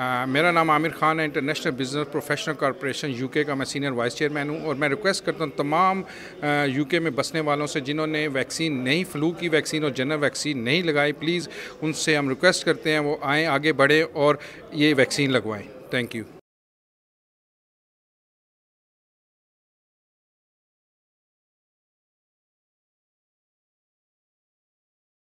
मेरा नाम आमिर खान है international business professional corporation UK का मैं सीनियर वाइस चेयरमैन हूँ और मैं रिक्वेस्ट करता हूँ तमाम यूके में बसने वालों से जिन्होंने वैक्सीन नहीं फ्लू की वैक्सीन और जनरल वैक्सीन नहीं लगाई प्लीज़ उनसे हम रिक्वेस्ट करते हैं वो आएँ आगे बढ़ें और ये वैक्सीन लगवाएँ थैंक यू